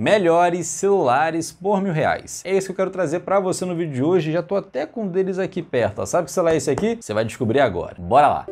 Melhores celulares por mil reais. É isso que eu quero trazer para você no vídeo de hoje. Já tô até com um deles aqui perto. Ó. Sabe que celular é esse aqui? Você vai descobrir agora. Bora lá!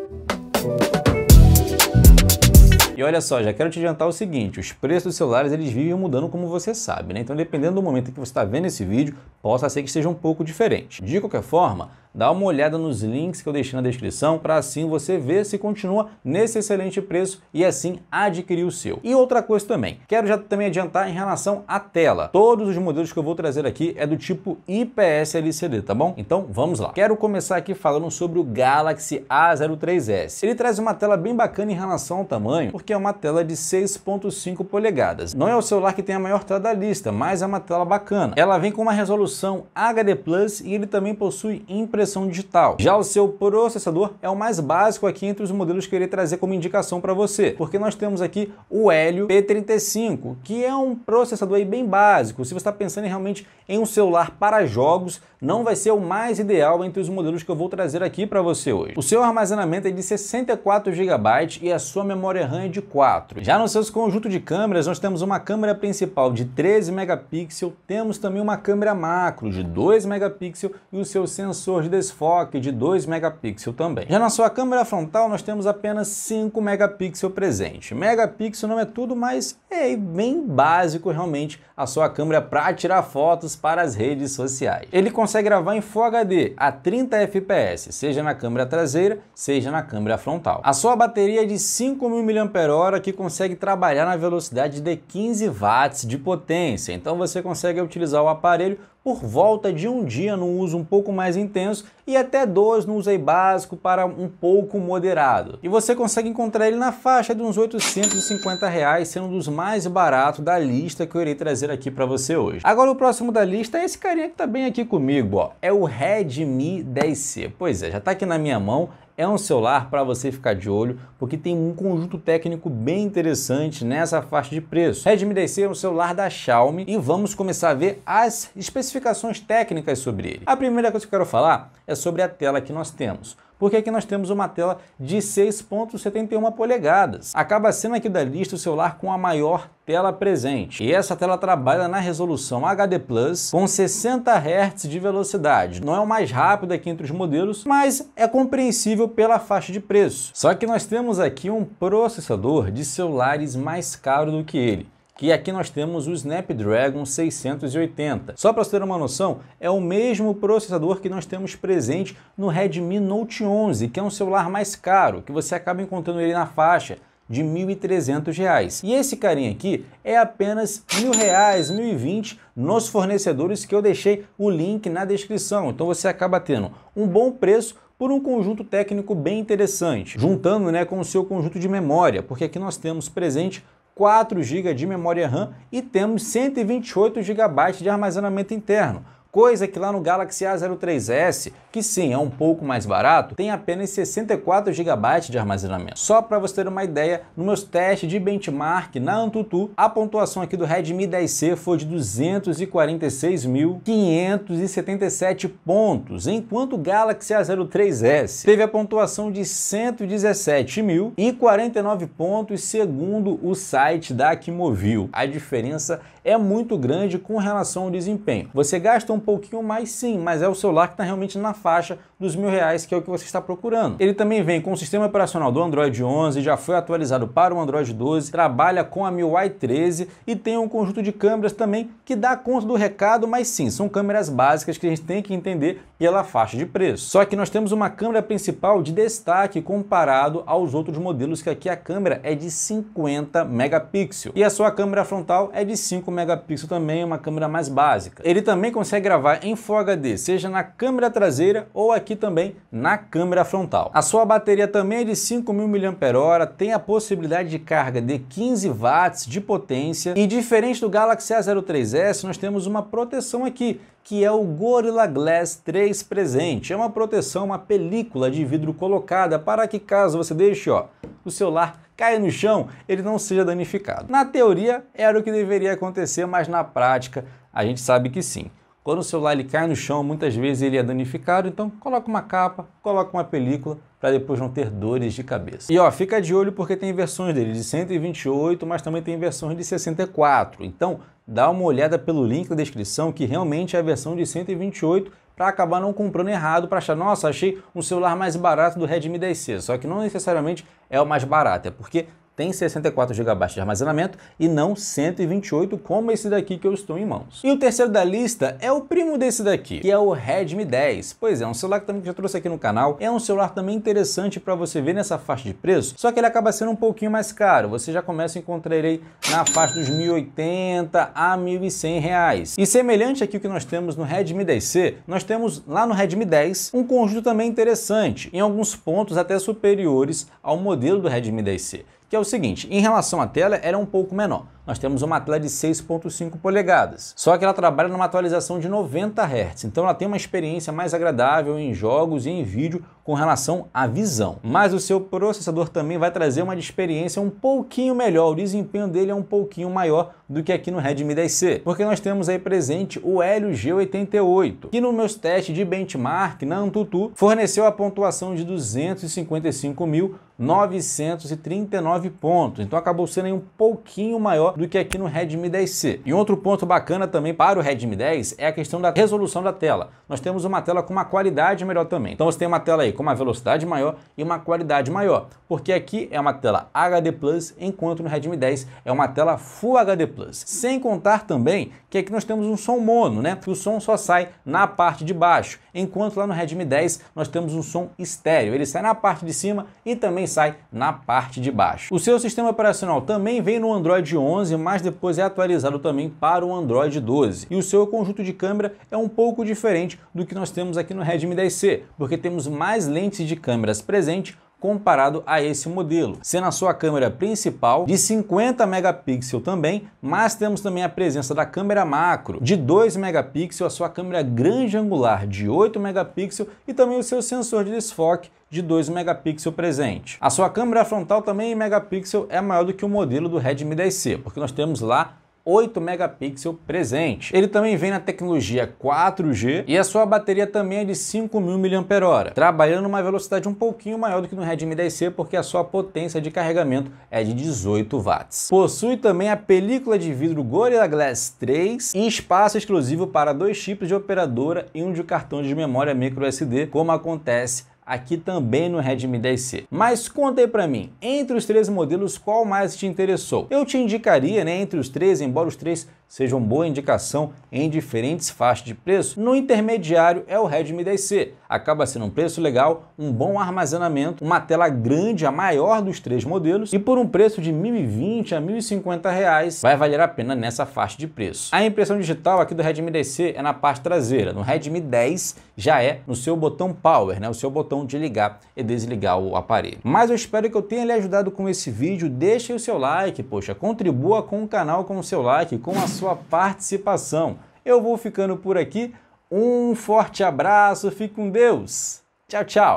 E olha só, já quero te adiantar o seguinte, os preços dos celulares eles vivem mudando como você sabe, né? Então dependendo do momento que você está vendo esse vídeo, possa ser que seja um pouco diferente. De qualquer forma, dá uma olhada nos links que eu deixei na descrição para assim você ver se continua nesse excelente preço e assim adquirir o seu. E outra coisa também, quero já também adiantar em relação à tela. Todos os modelos que eu vou trazer aqui é do tipo IPS LCD, tá bom? Então vamos lá. Quero começar aqui falando sobre o Galaxy A03s. Ele traz uma tela bem bacana em relação ao tamanho, porque é uma tela de 6.5 polegadas. Não é o celular que tem a maior tela da lista, mas é uma tela bacana. Ela vem com uma resolução HD Plus e ele também possui impressão impressão digital. Já o seu processador é o mais básico aqui entre os modelos que eu irei trazer como indicação para você, porque nós temos aqui o Helio P35, que é um processador aí bem básico. Se você está pensando realmente em um celular para jogos, não vai ser o mais ideal entre os modelos que eu vou trazer aqui para você hoje. O seu armazenamento é de 64 GB e a sua memória RAM é de 4. Já no seu conjunto de câmeras, nós temos uma câmera principal de 13 megapixels, temos também uma câmera macro de 2 megapixels e o seu sensor de desfoque de 2 megapixels também. Já na sua câmera frontal nós temos apenas 5 megapixels presente. Megapixel não é tudo, mas é bem básico realmente a sua câmera para tirar fotos para as redes sociais. Ele consegue gravar em Full HD a 30 fps, seja na câmera traseira, seja na câmera frontal. A sua bateria é de 5.000 mAh que consegue trabalhar na velocidade de 15 watts de potência, então você consegue utilizar o aparelho por volta de um dia no uso um pouco mais intenso e até dois no uso básico para um pouco moderado. E você consegue encontrar ele na faixa de uns 850 reais, sendo um dos mais baratos da lista que eu irei trazer aqui para você hoje. Agora o próximo da lista é esse carinha que está bem aqui comigo, ó. é o Redmi 10C. Pois é, já está aqui na minha mão, é um celular para você ficar de olho, porque tem um conjunto técnico bem interessante nessa faixa de preço. Redmi 10C é um celular da Xiaomi e vamos começar a ver as especificações técnicas sobre ele. A primeira coisa que eu quero falar é sobre a tela que nós temos porque aqui nós temos uma tela de 6.71 polegadas. Acaba sendo aqui da lista o celular com a maior tela presente. E essa tela trabalha na resolução HD Plus com 60 Hz de velocidade. Não é o mais rápido aqui entre os modelos, mas é compreensível pela faixa de preço. Só que nós temos aqui um processador de celulares mais caro do que ele que aqui nós temos o Snapdragon 680. Só para você ter uma noção, é o mesmo processador que nós temos presente no Redmi Note 11, que é um celular mais caro, que você acaba encontrando ele na faixa de R$ 1.300. E esse carinha aqui é apenas R$ 1.000, R$ 1.020 nos fornecedores que eu deixei o link na descrição. Então você acaba tendo um bom preço por um conjunto técnico bem interessante, juntando né, com o seu conjunto de memória, porque aqui nós temos presente 4 GB de memória RAM e temos 128 GB de armazenamento interno coisa que lá no Galaxy A03s, que sim, é um pouco mais barato, tem apenas 64 GB de armazenamento. Só para você ter uma ideia, nos meus testes de benchmark na Antutu, a pontuação aqui do Redmi 10C foi de 246.577 pontos, enquanto o Galaxy A03s teve a pontuação de 117.049 pontos, segundo o site da Kimovil, A diferença é muito grande com relação ao desempenho. Você gasta um um pouquinho mais sim, mas é o celular que está realmente na faixa dos mil reais, que é o que você está procurando. Ele também vem com o sistema operacional do Android 11, já foi atualizado para o Android 12, trabalha com a MIUI 13 e tem um conjunto de câmeras também que dá conta do recado, mas sim, são câmeras básicas que a gente tem que entender pela faixa de preço. Só que nós temos uma câmera principal de destaque comparado aos outros modelos, que aqui a câmera é de 50 megapixels. E a sua câmera frontal é de 5 megapixels também, uma câmera mais básica. Ele também consegue gravar em Full HD, seja na câmera traseira ou aqui aqui também na câmera frontal. A sua bateria também é de 5.000 mAh, tem a possibilidade de carga de 15 watts de potência e diferente do Galaxy A03s, nós temos uma proteção aqui, que é o Gorilla Glass 3 presente. É uma proteção, uma película de vidro colocada para que caso você deixe ó, o celular caia no chão, ele não seja danificado. Na teoria era o que deveria acontecer, mas na prática a gente sabe que sim. Quando o celular ele cai no chão, muitas vezes ele é danificado, então coloca uma capa, coloca uma película para depois não ter dores de cabeça. E ó, fica de olho porque tem versões dele de 128, mas também tem versões de 64. Então, dá uma olhada pelo link na descrição que realmente é a versão de 128 para acabar não comprando errado, para achar, nossa, achei um celular mais barato do Redmi 10C. Só que não necessariamente é o mais barato, é porque tem 64 GB de armazenamento e não 128 como esse daqui que eu estou em mãos. E o terceiro da lista é o primo desse daqui, que é o Redmi 10. Pois é, um celular que também já trouxe aqui no canal, é um celular também interessante para você ver nessa faixa de preço, só que ele acaba sendo um pouquinho mais caro. Você já começa a encontrar ele na faixa dos 1080 a 1100 reais. E semelhante aqui o que nós temos no Redmi 10C, nós temos lá no Redmi 10 um conjunto também interessante, em alguns pontos até superiores ao modelo do Redmi 10C que é o seguinte, em relação à tela, era um pouco menor nós temos uma tela de 6.5 polegadas. Só que ela trabalha numa atualização de 90 Hz, então ela tem uma experiência mais agradável em jogos e em vídeo com relação à visão. Mas o seu processador também vai trazer uma experiência um pouquinho melhor, o desempenho dele é um pouquinho maior do que aqui no Redmi 10C, porque nós temos aí presente o Helio G88, que no meus testes de benchmark na Antutu forneceu a pontuação de 255.939 pontos, então acabou sendo aí um pouquinho maior do que aqui no Redmi 10C. E outro ponto bacana também para o Redmi 10 é a questão da resolução da tela. Nós temos uma tela com uma qualidade melhor também. Então você tem uma tela aí com uma velocidade maior e uma qualidade maior, porque aqui é uma tela HD+, enquanto no Redmi 10 é uma tela Full HD+. Sem contar também que aqui nós temos um som mono, né? Que o som só sai na parte de baixo, enquanto lá no Redmi 10 nós temos um som estéreo. Ele sai na parte de cima e também sai na parte de baixo. O seu sistema operacional também vem no Android 11, 11, mas depois é atualizado também para o Android 12. E o seu conjunto de câmera é um pouco diferente do que nós temos aqui no Redmi 10C, porque temos mais lentes de câmeras presentes comparado a esse modelo, sendo a sua câmera principal de 50 megapixels também, mas temos também a presença da câmera macro de 2 megapixels, a sua câmera grande angular de 8 megapixels e também o seu sensor de desfoque de 2 megapixels presente. A sua câmera frontal também em megapixel é maior do que o modelo do Redmi 10C, porque nós temos lá 8 megapixels presente. Ele também vem na tecnologia 4G e a sua bateria também é de 5.000 mAh, trabalhando numa velocidade um pouquinho maior do que no Redmi 10C porque a sua potência de carregamento é de 18 watts. Possui também a película de vidro Gorilla Glass 3 e espaço exclusivo para dois chips de operadora e um de cartão de memória microSD, como acontece aqui também no Redmi 10C. Mas conta aí pra mim, entre os três modelos, qual mais te interessou? Eu te indicaria, né, entre os três, embora os três sejam boa indicação em diferentes faixas de preço, no intermediário é o Redmi 10C. Acaba sendo um preço legal, um bom armazenamento, uma tela grande, a maior dos três modelos, e por um preço de R$ 1.020 a R$ 1.050 reais, vai valer a pena nessa faixa de preço. A impressão digital aqui do Redmi 10C é na parte traseira, no Redmi 10 já é no seu botão Power, né? o seu botão de ligar e desligar o aparelho. Mas eu espero que eu tenha lhe ajudado com esse vídeo, deixe o seu like, poxa, contribua com o canal com o seu like, com a sua sua participação. Eu vou ficando por aqui. Um forte abraço, fique com Deus. Tchau, tchau.